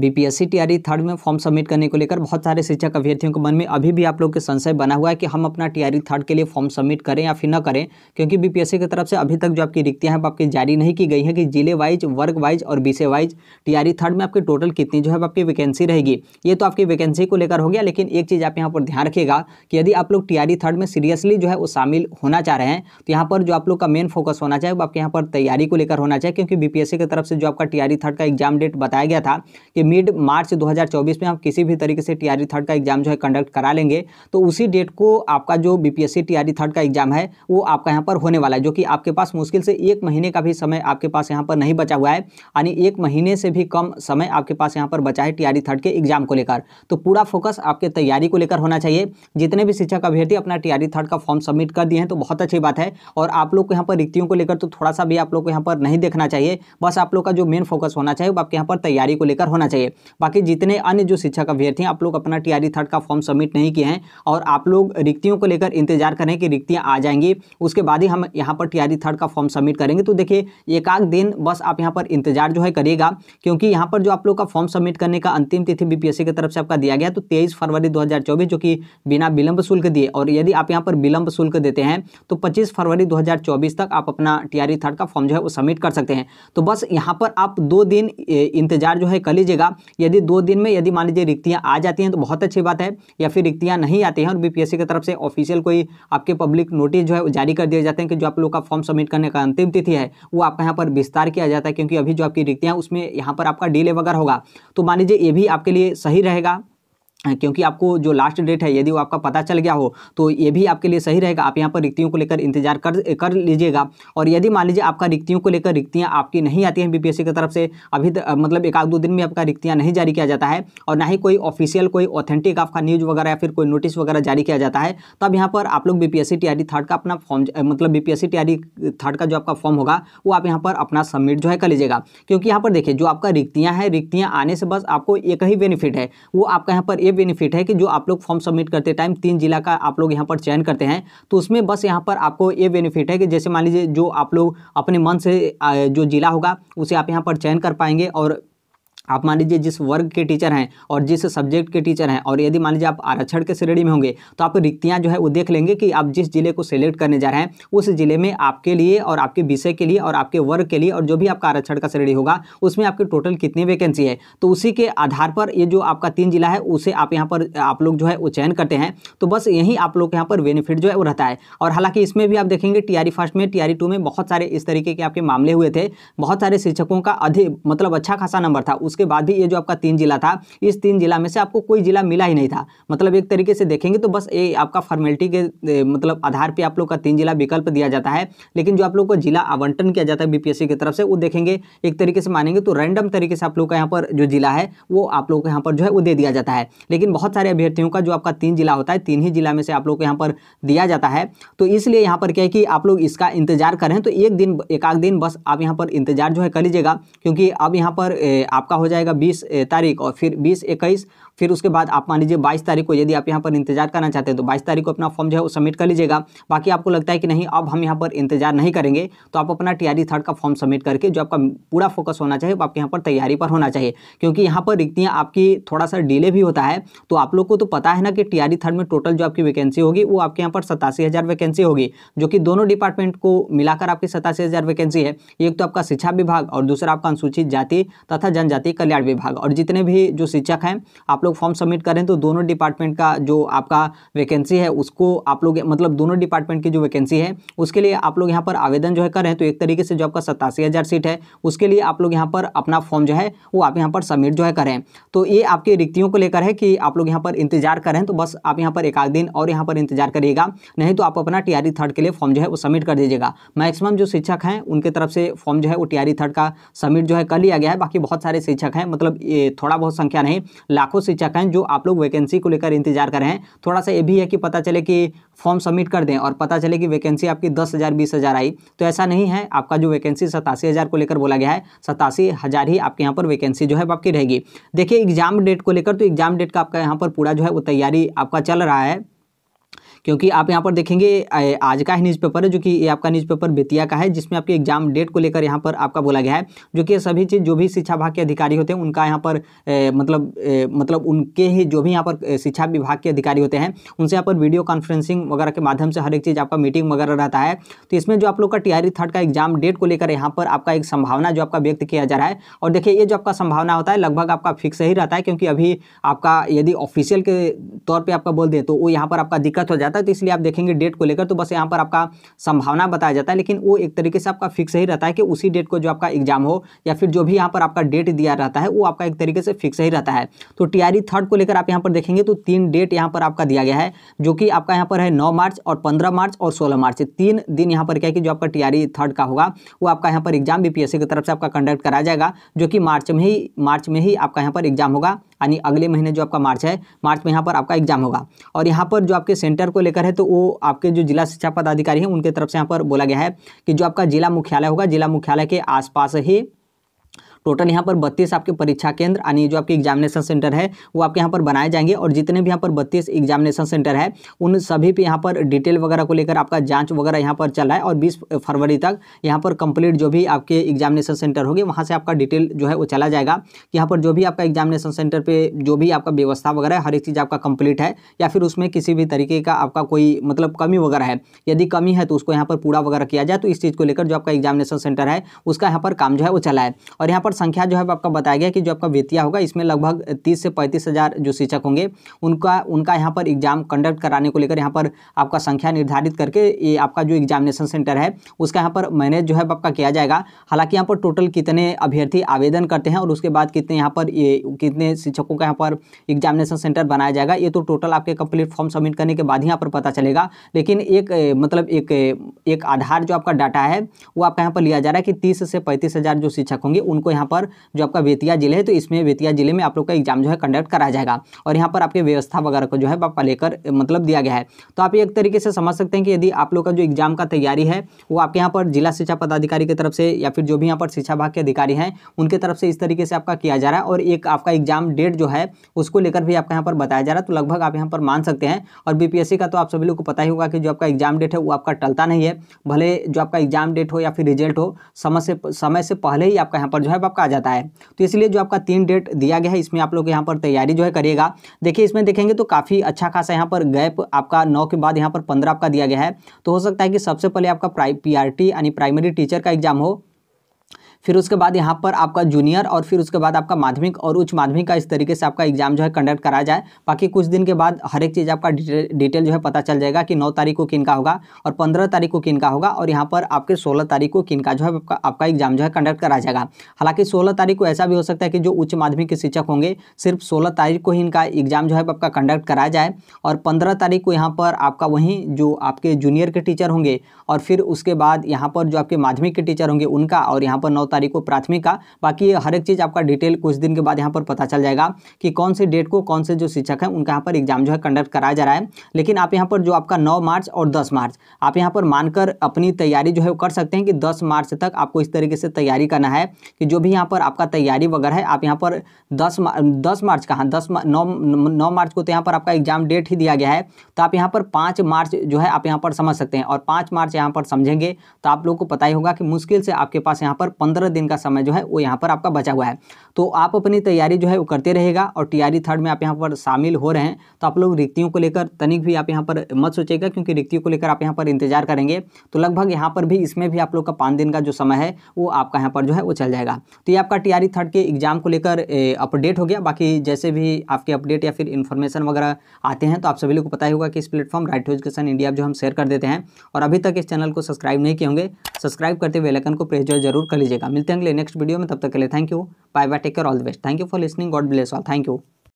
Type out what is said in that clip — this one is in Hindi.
बीपीएससी टीआरई थर्ड में फॉर्म सबमिट करने को लेकर बहुत सारे शिक्षक अभ्यर्थियों के मन में अभी भी आप लोग के संशय बना हुआ है कि हम अपना टीआरई थर्ड के लिए फॉर्म सबमिट करें या फिर न करें क्योंकि बीपीएससी की तरफ से अभी तक जो आपकी रिक्तियाँ हैं आपकी जारी नहीं की गई हैं कि जिले वाइज वर्ग वाइज और विषय वाइज टीआरई थर्ड में आपकी टोटल कितनी जो है आपकी वैकेंसी रहेगी ये तो आपकी वैकेंसी को लेकर हो गया लेकिन एक चीज़ आप यहाँ पर ध्यान रखिएगा कि यदि आप लोग टीआरई थर्ड में सीरियसली जो है वो शामिल होना चाह रहे हैं तो यहाँ पर जो आप लोग का मेन फोकस होना चाहिए वो आपके यहाँ पर तैयारी को लेकर होना चाहिए क्योंकि बीपीएससी की तरफ से जो आपका टीआरई थर्ड का एग्जाम डेट बताया गया था कि मिड मार्च 2024 में हम किसी भी तरीके से टी आर थर्ड का एग्जाम जो है कंडक्ट करा लेंगे तो उसी डेट को आपका जो बी टी आर थर्ड का एग्जाम है वो आपका यहाँ पर होने वाला है जो कि आपके पास मुश्किल से एक महीने का भी समय आपके पास यहाँ पर नहीं बचा हुआ है यानी एक महीने से भी कम समय आपके पास यहाँ पर बचा है आर थर्ड के एग्जाम को लेकर तो पूरा फोकस आपके तैयारी को लेकर होना चाहिए जितने भी शिक्षक अभ्यर्थी अपना आर थर्ड का फॉर्म सबमिट कर दिए हैं तो बहुत अच्छी बात है और आप लोग को यहाँ पर रिक्तियों को लेकर तो थोड़ा सा भी आप लोग को यहाँ पर नहीं देखना चाहिए बस आप लोग का जो मेन फोकस होना चाहिए वो आपके यहाँ पर तैयारी को लेकर होना चाहिए चाहिए बाकी जितने अन्य जो शिक्षक अभ्यर्थी हैं आप लोग अपना टी आर थर्ड का फॉर्म सबमिट नहीं किए हैं और आप लोग रिक्तियों को लेकर इंतजार करें कि रिक्तियाँ आ जाएंगी उसके बाद ही हम यहाँ पर टी थर्ड का फॉर्म सबमिट करेंगे तो देखिए एकाध दिन बस आप यहाँ पर इंतजार जो है करिएगा क्योंकि यहाँ पर जो आप लोग का फॉर्म सबमिट करने का अंतिम तिथि बीपीएससी की तरफ से आपका दिया गया तो तेईस फरवरी 2024 जो कि बिना विलंब शुल्क दिए और यदि आप यहाँ पर विलंब शुल्क देते हैं तो पच्चीस फरवरी 2024 तक आप अपना टी थर्ड का फॉर्म जो है वो सबमिट कर सकते हैं तो बस यहाँ पर आप दो दिन इंतजार जो है कर लीजिएगा लीजिएगा यदि दो दिन में यदि मान लीजिए रिक्तियाँ आ जाती हैं तो बहुत अच्छी बात है या फिर रिक्तियाँ नहीं आती हैं और बी की तरफ से ऑफिशियल कोई आपके पब्लिक नोटिस जो है जारी कर दिया जाते हैं कि जो आप लोग का फॉर्म सबमिट करने का अंतिम तिथि है वो आपका यहाँ पर विस्तार किया जाता है क्योंकि अभी जो आपकी रिक्तियाँ उसमें यहाँ पर आपका डिले वगैरह होगा तो मान लीजिए ये भी आपके लिए सही रहेगा क्योंकि आपको जो लास्ट डेट है यदि वो आपका पता चल गया हो तो ये भी आपके लिए सही रहेगा आप यहाँ पर रिक्तियों को लेकर इंतजार कर कर लीजिएगा और यदि मान लीजिए आपका रिक्तियों को लेकर रिक्तियाँ आपकी नहीं आती हैं बीपीएससी की तरफ से अभी त, मतलब एक आध दो दिन में आपका रिक्तियाँ नहीं जारी किया जाता है और ना ही कोई ऑफिशियल कोई ऑथेंटिक आपका न्यूज़ वगैरह या फिर कोई नोटिस वगैरह जारी किया जाता है तब यहाँ पर आप लोग बी पी थर्ड का अपना फॉर्म मतलब बी पी थर्ड का जो आपका फॉर्म होगा वो आप यहाँ पर अपना सबमिट जो है कर लीजिएगा क्योंकि यहाँ पर देखिए जो आपका रिक्तियाँ हैं रिक्तियाँ आने से बस आपको एक ही बेनिफिट है वो आपका यहाँ पर ये बेनिफिट है कि जो आप लोग फॉर्म सबमिट करते टाइम तीन जिला का आप लोग यहाँ पर चयन करते हैं तो उसमें बस यहाँ पर आपको ये बेनिफिट है कि जैसे मान लीजिए जो आप लोग अपने मन से जो जिला होगा उसे आप यहाँ पर चयन कर पाएंगे और आप मान लीजिए जिस वर्ग के टीचर हैं और जिस सब्जेक्ट के टीचर हैं और यदि मान लीजिए आप आरक्षण के श्रेणी में होंगे तो आप रिक्तियाँ जो है वो देख लेंगे कि आप जिस जिले को सिलेक्ट करने जा रहे हैं उस जिले में आपके लिए और आपके विषय के लिए और आपके वर्ग के लिए और जो भी आपका आरक्षण का श्रेणी होगा उसमें आपकी टोटल कितनी वैकेंसी है तो उसी के आधार पर ये जो आपका तीन जिला है उसे आप यहाँ पर आप लोग जो है वो चयन करते हैं तो बस यही आप लोग यहाँ पर बेनिफिट जो है वो रहता है और हालांकि इसमें भी आप देखेंगे टीआरई फर्स्ट e में टी टू e में बहुत सारे इस तरीके के आपके मामले हुए थे बहुत सारे शिक्षकों का अधिक मतलब अच्छा खासा नंबर था उस उसके बाद भी ये जो आपका तीन जिला था इस तीन जिला में से आपको कोई जिला मिला ही नहीं था मतलब एक तरीके से देखेंगे तो बस ये आपका फॉर्मेलिटी के मतलब आधार पर आप लोग का तीन जिला विकल्प दिया जाता है लेकिन जो आप लोग को जिला आवंटन किया जाता है बीपीएससी की तरफ से वो देखेंगे एक तरीके से मानेंगे तो रैंडम तरीके से आप लोग का यहाँ पर जो जिला है वो आप लोग को यहाँ पर जो है वो दे दिया जाता है लेकिन बहुत सारे अभ्यर्थियों का जो आपका तीन जिला होता है तीन ही जिला में से आप लोग को यहाँ पर दिया जाता है तो इसलिए यहाँ पर क्या है कि आप लोग इसका इंतजार करें तो एक दिन एक आध दिन बस आप यहाँ पर इंतजार जो है कर लीजिएगा क्योंकि अब यहाँ पर आपका हो जाएगा बीस तारीख और फिर बीस इक्कीस फिर उसके बाद आप मान लीजिए बाईस तारीख को यदि आप यहाँ पर इंतजार करना चाहते हैं तो बाईस तारीख को अपना फॉर्म जो है वो सबमिट कर लीजिएगा बाकी आपको लगता है कि नहीं अब हम यहाँ पर इंतजार नहीं करेंगे तो आप अपना टी थर्ड का फॉर्म सबमिट करके जो आपका पूरा फोकस होना चाहिए वो आपके यहाँ पर तैयारी पर होना चाहिए क्योंकि यहाँ पर रिक्तियाँ आपकी थोड़ा सा डिले भी होता है तो आप लोग को तो पता है ना कि टी थर्ड में टोटल जो आपकी वैकेंसी होगी वो आपके यहाँ पर सतासी वैकेंसी होगी जो कि दोनों डिपार्टमेंट को मिलाकर आपकी सतासी वैकेंसी है एक तो आपका शिक्षा विभाग और दूसरा आपका अनुसूचित जाति तथा जनजाति कल्याण विभाग और जितने भी जो शिक्षक हैं आप लोग फॉर्म सबमिट करें तो दोनों डिपार्टमेंट का जो आपका वैकेंसी है उसको आप लोग मतलब दोनों डिपार्टमेंट की जो वैकेंसी है उसके लिए आप लोग यहाँ पर आवेदन जो है करें तो एक तरीके से जो आपका सत्तासी हज़ार सीट है उसके लिए आप लोग यहाँ पर अपना फॉर्म जो है वो आप यहाँ पर सबमिट जो है करें तो ये आपकी रिक्तियों को लेकर है कि आप लोग यहाँ पर इंतजार करें तो बस आप यहाँ पर एक आध दिन और यहाँ पर इंतजार करिएगा नहीं तो आप अपना टी थर्ड e के लिए फॉर्म जो है वो सबमिट कर दीजिएगा मैक्सिमम जो शिक्षक हैं उनके तरफ से फॉर्म जो है वो टी थर्ड e का सबमिट जो है कर लिया गया है बाकी बहुत सारे शिक्षक शिक्षक हैं मतलब ये थोड़ा बहुत संख्या नहीं लाखों शिक्षक हैं जो आप लोग वैकेंसी को लेकर इंतजार कर रहे हैं थोड़ा सा ये भी है कि पता चले कि फॉर्म सबमिट कर दें और पता चले कि वैकेंसी आपकी दस हज़ार बीस हज़ार आई तो ऐसा नहीं है आपका जो वैकेंसी सतासी हज़ार को लेकर बोला गया है सतासी हज़ार ही आपके यहाँ पर वैकेंसी जो है आपकी रहेगी देखिए एग्जाम डेट को लेकर तो एग्जाम डेट का आपका यहाँ पर पूरा जो है वो तैयारी आपका चल रहा है क्योंकि आप यहाँ पर देखेंगे आज का ही न्यूज़पेपर है जो कि ये आपका न्यूज़पेपर बेतिया का है जिसमें आपके एग्जाम डेट को लेकर यहाँ पर आपका बोला गया है जो कि सभी चीज़ जो भी शिक्षा विभाग के अधिकारी होते हैं उनका यहाँ पर ए, मतलब ए, मतलब उनके ही जो भी यहाँ पर शिक्षा विभाग के अधिकारी होते हैं उनसे यहाँ पर वीडियो कॉन्फ्रेंसिंग वगैरह के माध्यम से हर एक चीज़ आपका मीटिंग वगैरह रहता है तो इसमें जो आप लोग का टी थर्ड e का एग्जाम डेट को लेकर यहाँ पर आपका एक संभावना जो आपका व्यक्त किया जा रहा है और देखिए ये जो आपका संभावना होता है लगभग आपका फिक्स ही रहता है क्योंकि अभी आपका यदि ऑफिशियल के तौर पर आपका बोल दें तो वो यहाँ पर आपका दिक्कत हो जाए जाता है तो इसलिए आप देखेंगे डेट को लेकर तो बस यहाँ पर आपका संभावना बताया जाता है लेकिन वो एक तरीके से आपका फिक्स ही रहता है कि उसी डेट को जो आपका एग्जाम हो या फिर जो भी यहाँ पर आपका डेट दिया रहता है वो आपका एक तरीके से फिक्स ही रहता है तो टी थर्ड को लेकर आप यहाँ पर देखेंगे तो तीन डेट यहाँ पर आपका दिया गया है जो कि आपका यहाँ पर है नौ मार्च और पंद्रह मार्च और सोलह मार्च तीन दिन यहाँ पर क्या है कि जो आपका टी थर्ड का होगा वो आपका यहाँ पर एग्जाम बीपीएससी की तरफ से आपका कंडक्ट कराया जाएगा जो कि मार्च में ही मार्च में ही आपका यहाँ पर एग्जाम होगा यानी अगले महीने जो आपका मार्च है मार्च में यहाँ पर आपका एग्जाम होगा और यहाँ पर जो आपके सेंटर को लेकर है तो वो आपके जो जिला शिक्षा पदाधिकारी हैं उनके तरफ से यहाँ पर बोला गया है कि जो आपका जिला मुख्यालय होगा जिला मुख्यालय के आसपास ही टोटल यहाँ पर बत्तीस आपके परीक्षा केंद्र यानी जो आपके एग्जामिनेशन सेंटर है वो आपके यहाँ पर बनाए जाएंगे और जितने भी यहाँ पर बत्तीस एग्जामिनेशन सेंटर है उन सभी पे यहाँ पर डिटेल वगैरह को लेकर आपका जांच वगैरह यहाँ पर चल रहा है और बीस फरवरी तक यहाँ पर कंप्लीट जो भी आपके एग्जामिनेशन सेंटर होगी वहाँ से आपका डिटेल जो है वो चला जाएगा कि यहाँ पर जो भी आपका एग्जामिनेशन सेंटर पर जो भी आपका व्यवस्था वगैरह है हर एक चीज़ आपका कंप्लीट है या फिर उसमें किसी भी तरीके का आपका कोई मतलब कमी वगैरह है यदि कमी है तो उसको यहाँ पर पूरा वगैरह किया जाए तो इस चीज़ को लेकर जो आपका एग्जामिनेशन सेंटर है उसका यहाँ पर काम जो है वो चला है और यहाँ पर पर संख्या जो है आपका बताया गया कि जो आपका वित्तीय होगा इसमें लगभग तीस से पैंतीस हज़ार जो शिक्षक होंगे उनका उनका यहाँ पर एग्जाम कंडक्ट कराने को लेकर यहाँ पर आपका संख्या निर्धारित करके ये आपका जो एग्जामिनेशन सेंटर है उसका यहाँ पर मैनेज जो है आपका किया जाएगा हालांकि यहाँ पर टोटल कितने अभ्यर्थी आवेदन करते हैं और उसके बाद कितने यहाँ पर ये कितने शिक्षकों का यहाँ पर एग्जामिनेशन सेंटर बनाया जाएगा ये तो टोटल आपके कंप्लीट फॉर्म सबमिट करने के बाद ही यहाँ पर पता चलेगा लेकिन एक मतलब एक एक आधार जो आपका डाटा है वो आपका यहाँ पर लिया जा रहा है कि तीस से पैंतीस जो शिक्षक होंगे उनको यहाँ पर जो आपका बेतिया जिले है तो इसमें बेतिया जिले में आप लोग का एग्जाम जो है कंडक्ट कराया जाएगा और यहाँ पर आपके व्यवस्था वगैरह को जो है आपका लेकर मतलब दिया गया है तो आप एक तरीके से समझ सकते हैं कि यदि आप लोग का जो एग्जाम का तैयारी है वो आपके यहाँ पर जिला शिक्षा पदाधिकारी की तरफ से या फिर जो भी यहाँ पर शिक्षा भाग के अधिकारी हैं उनके तरफ से इस तरीके से आपका किया जा रहा है और एक आपका एग्जाम डेट जो है उसको लेकर भी आपका यहाँ पर बताया जा रहा है तो लगभग आप यहाँ पर मान सकते हैं और बीपीएससी का तो आप सभी लोग को पता ही होगा कि जो आपका एग्जाम डेट है वो आपका टलता नहीं है भले जो आपका एग्जाम डेट हो या फिर रिजल्ट हो समय से समय से पहले ही आपका यहाँ पर जो है आपका आ जाता है तो इसलिए जो आपका तीन डेट दिया गया है इसमें आप लोग यहाँ पर तैयारी जो है करिएगा देखिए इसमें देखेंगे तो काफ़ी अच्छा खासा यहाँ पर गैप आपका नौ के बाद यहाँ पर पंद्रह आपका दिया गया है तो हो सकता है कि सबसे पहले आपका प्राइ पी यानी प्राइमरी टीचर का एग्जाम हो फिर उसके बाद यहाँ पर आपका जूनियर और फिर उसके बाद आपका माध्यमिक और उच्च माध्यमिक का इस तरीके से आपका एग्जाम जो है कंडक्ट कराया जाए बाकी कुछ दिन के बाद हर एक चीज़ आपका डिटेल जो है पता चल जाएगा कि नौ तारीख को किन का होगा और पंद्रह तारीख को किन का होगा और यहाँ पर आपके सोलह तारीख को किन का जो है आपका आपका एग्जाम जो है कंडक्ट कराया जाएगा हालांकि सोलह तारीख को ऐसा भी हो सकता है कि जो उच्च माध्यमिक के शिक्षक होंगे सिर्फ सोलह तारीख को ही इनका एग्जाम जो है आपका कंडक्ट कराया जाए और पंद्रह तारीख को यहाँ पर आपका वहीं जो आपके जूनियर के टीचर होंगे और फिर उसके बाद यहाँ पर जो आपके माध्यमिक के टीचर होंगे उनका और यहाँ पर नौ तारीख को प्राथमिक का बाकी हर एक चीज़ आपका डिटेल कुछ दिन के बाद यहाँ पर पता चल जाएगा कि कौन से डेट को कौन से जो शिक्षक हैं उनका यहाँ पर एग्जाम जो है कंडक्ट कराया जा रहा है लेकिन आप यहाँ पर जो आपका नौ मार्च और दस मार्च आप यहाँ पर मानकर अपनी तैयारी जो है कर सकते हैं कि दस मार्च तक आपको इस तरीके से तैयारी करना है कि जो भी यहाँ पर आपका तैयारी वगैरह है आप यहाँ पर दस दस मार्च कहाँ दस नौ नौ मार्च को तो यहाँ पर आपका एग्जाम डेट ही दिया गया है तो आप यहाँ पर पाँच मार्च जो है आप यहाँ पर समझ सकते हैं और पाँच मार्च यहाँ पर समझेंगे तो आप लोग को पता ही होगा कि मुश्किल से आपके पास यहाँ पर पंद्रह पंद्रह दिन का समय जो है वो यहाँ पर आपका बचा हुआ है तो आप अपनी तैयारी जो है वो करते रहेगा और टीआरई थर्ड में आप यहाँ पर शामिल हो रहे हैं तो आप लोग रिक्तियों को लेकर तनिक भी आप यहाँ पर मत सोचेगा क्योंकि रिक्तियों को लेकर आप यहाँ पर इंतजार करेंगे तो लगभग यहाँ पर भी इसमें भी आप लोग का पाँच दिन का जो समय है वो आपका यहाँ पर जो है वो चल जाएगा तो ये आपका टी थर्ड के एग्जाम को लेकर अपडेट हो गया बाकी जैसे भी आपके अपडेट या फिर इन्फॉर्मेशन वगैरह आते हैं तो आप सभी लोग को पता ही होगा कि इस platform right to education India जो हम शेयर कर देते हैं और अभी तक इस चैनल को सब्सक्राइब नहीं किए होंगे सब्सक्राइब करते हुए बेलकन को प्रेस जो जरूर कर लीजिएगा मिलते हैं अगले नेक्स्ट वीडियो में तब तक के लिए thank you bye bye take care all the best thank you for listening God bless all thank you